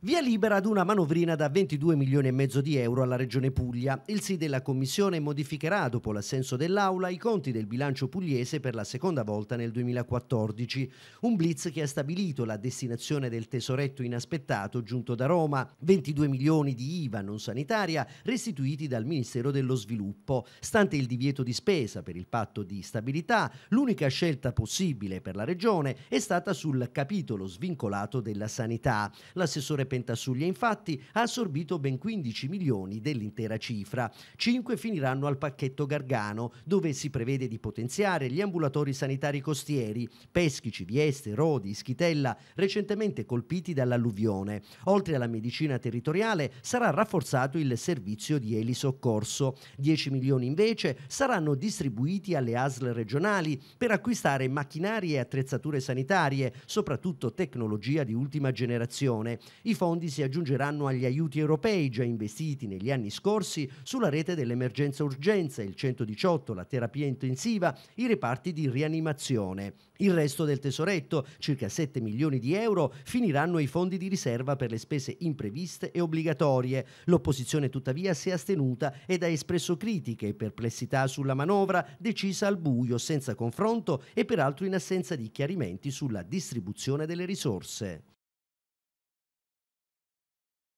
Via libera ad una manovrina da 22 milioni e mezzo di euro alla Regione Puglia. Il sì della Commissione modificherà, dopo l'assenso dell'Aula, i conti del bilancio pugliese per la seconda volta nel 2014. Un blitz che ha stabilito la destinazione del tesoretto inaspettato giunto da Roma, 22 milioni di IVA non sanitaria restituiti dal Ministero dello Sviluppo. Stante il divieto di spesa per il patto di stabilità, l'unica scelta possibile per la Regione è stata sul capitolo svincolato della sanità. L'assessore Pentasuglia infatti ha assorbito ben 15 milioni dell'intera cifra. 5 finiranno al pacchetto Gargano, dove si prevede di potenziare gli ambulatori sanitari costieri, Peschi, Civieste, Rodi, Schitella, recentemente colpiti dall'alluvione. Oltre alla medicina territoriale sarà rafforzato il servizio di elisoccorso. 10 milioni invece saranno distribuiti alle ASL regionali per acquistare macchinari e attrezzature sanitarie, soprattutto tecnologia di ultima generazione. I fondi si aggiungeranno agli aiuti europei già investiti negli anni scorsi sulla rete dell'emergenza urgenza, il 118, la terapia intensiva, i reparti di rianimazione. Il resto del tesoretto, circa 7 milioni di euro, finiranno ai fondi di riserva per le spese impreviste e obbligatorie. L'opposizione tuttavia si è astenuta ed ha espresso critiche e perplessità sulla manovra decisa al buio, senza confronto e peraltro in assenza di chiarimenti sulla distribuzione delle risorse.